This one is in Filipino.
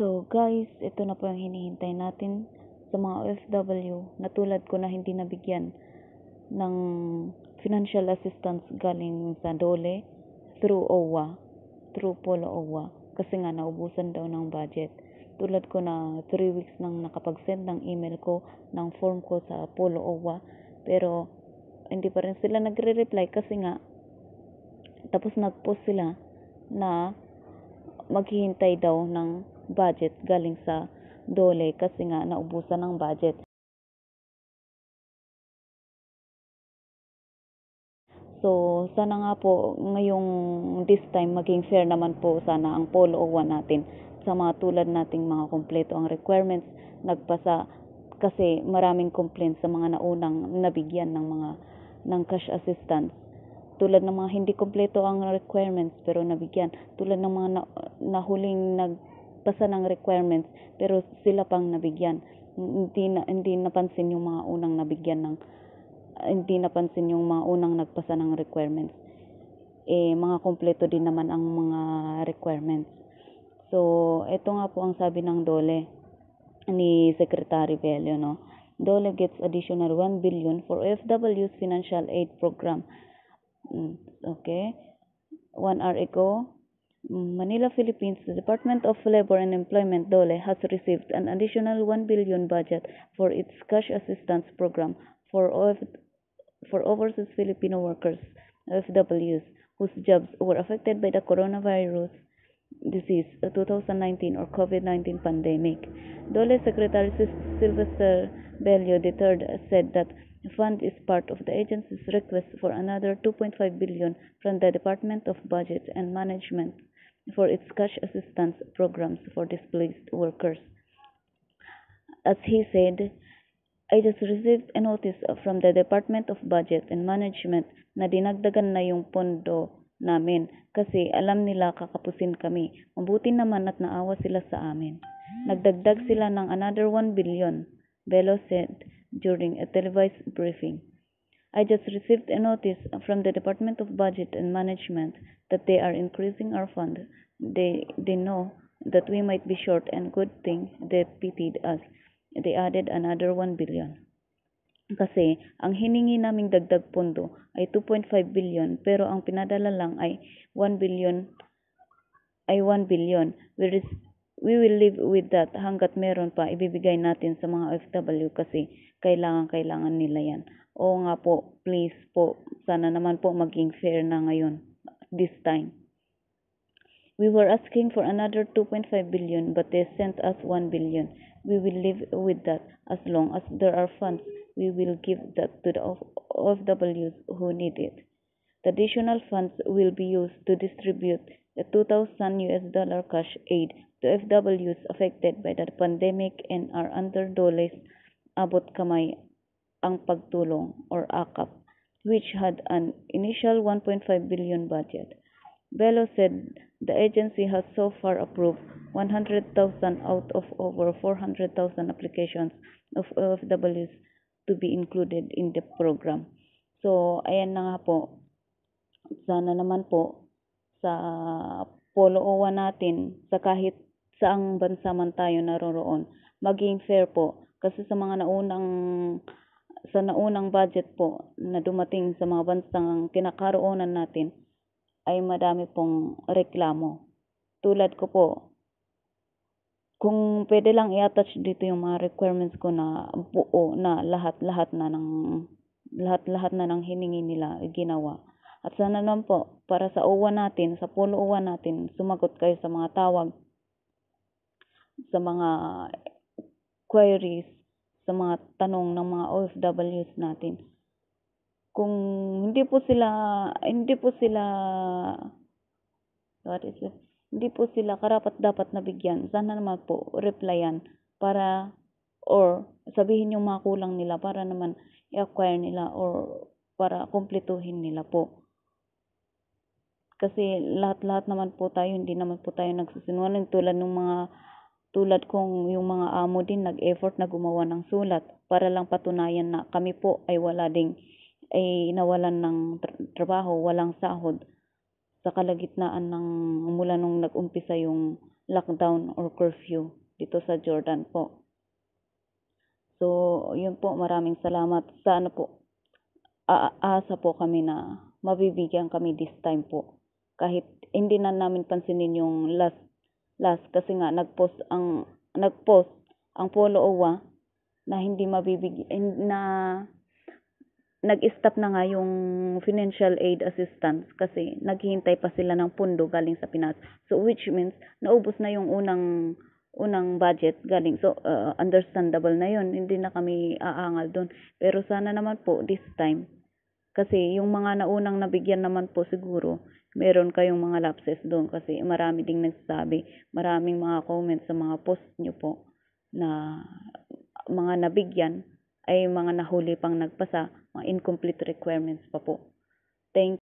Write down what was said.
So guys, ito na po yung hinihintay natin sa mga OFW na tulad ko na hindi nabigyan ng financial assistance galing sa DOLE through OWA, through Polo OWA kasi nga naubusan daw ng budget. Tulad ko na 3 weeks nang nakapag-send ng email ko, ng form ko sa Polo OWA pero hindi pa rin sila nagre-reply kasi nga tapos nag-post sila na maghihintay daw ng budget galing sa dole kasi nga naubusan ng budget. So, sana nga po ngayong this time maging fair naman po sana ang polo 1 natin sa mga tulad nating mga kumpleto ang requirements nagpasa kasi maraming complaints sa mga naunang nabigyan ng mga ng cash assistance tulad ng mga hindi kompleto ang requirements pero nabigyan tulad ng mga na, nahuling nag pasa ng requirements pero sila pang nabigyan hindi na hindi napansin yung mga unang nabigyan ng hindi napansin yung mga unang nagpasa ng requirements eh mga kompleto din naman ang mga requirements so ito nga po ang sabi ng Dole ni Secretary Bello no Dole gets additional 1 billion for OFW's financial aid program hmm, okay one hour ago Mm, Manila, Philippines, the Department of Labor and Employment DOLE has received an additional 1 billion budget for its cash assistance program for OF for overseas Filipino workers (OFWs) whose jobs were affected by the coronavirus disease 2019 or COVID-19 pandemic. DOLE Secretary Sylvester Bello III said that the fund is part of the agency's request for another 2.5 billion from the Department of Budget and Management for its cash assistance programs for displaced workers. As he said, I just received a notice from the Department of Budget and Management na dinagdagan na yung pondo namin kasi alam nila kakapusin kami. Mabuti naman at naawa sila sa amin. Nagdagdag sila ng another 1 billion, Velo said during a televised briefing. I just received a notice from the Department of Budget and Management that they are increasing our fund. They they know that we might be short and good thing they pitied us. They added another 1 billion. Kasi ang hiningi naming dagdag pondo ay 2.5 billion pero ang pinadala lang ay 1 billion ay 1 billion. We, res- we will live with that hanggat meron pa ibibigay natin sa mga OFW kasi kailangan-kailangan nila yan. Oo nga po, please po. Sana naman po maging fair na ngayon, this time. We were asking for another 2.5 billion but they sent us 1 billion. We will live with that as long as there are funds. We will give that to the OFWs who need it. The additional funds will be used to distribute the 2000 US dollar cash aid to FWs affected by the pandemic and are under Dole's abot kamay ang pagtulong or AKAP which had an initial 1.5 billion budget. Bello said the agency has so far approved 100,000 out of over 400,000 applications of OFWs to be included in the program. So, ayan na nga po. Sana naman po sa follow-uwan natin sa kahit saang bansa man tayo naroroon, maging fair po. Kasi sa mga naunang sa naunang budget po na dumating sa mga bansang kinakaroonan natin ay madami pong reklamo. Tulad ko po, kung pwede lang i-attach dito yung mga requirements ko na buo na lahat-lahat na ng lahat-lahat na ng hiningi nila ginawa. At sana naman po, para sa uwa natin, sa pulo uwa natin, sumagot kayo sa mga tawag, sa mga queries, sa mga tanong ng mga OFWs natin. Kung hindi po sila hindi po sila what is it? Hindi po sila karapat dapat nabigyan. Sana naman po replyan para or sabihin yung mga kulang nila para naman i-acquire nila or para kumpletuhin nila po. Kasi lahat-lahat naman po tayo, hindi naman po tayo nagsisinwaling tulad ng mga tulad kong yung mga amo din nag-effort na gumawa ng sulat para lang patunayan na kami po ay wala ding ay nawalan ng trabaho, walang sahod sa kalagitnaan ng mula nung nag-umpisa yung lockdown or curfew dito sa Jordan po. So, yun po, maraming salamat. Sana ano po, aasa po kami na mabibigyan kami this time po. Kahit hindi na namin pansinin yung last last kasi nga nagpost ang nagpost ang Polo na hindi mabibigyan na nag-stop na nga yung financial aid assistance kasi naghihintay pa sila ng pundo galing sa Pinas. So which means naubos na yung unang unang budget galing. So uh, understandable na yun. Hindi na kami aangal doon. Pero sana naman po this time kasi yung mga naunang nabigyan naman po siguro meron kayong mga lapses doon kasi marami ding nagsasabi, maraming mga comments sa mga post nyo po na mga nabigyan ay mga nahuli pang nagpasa, mga incomplete requirements pa po. Thank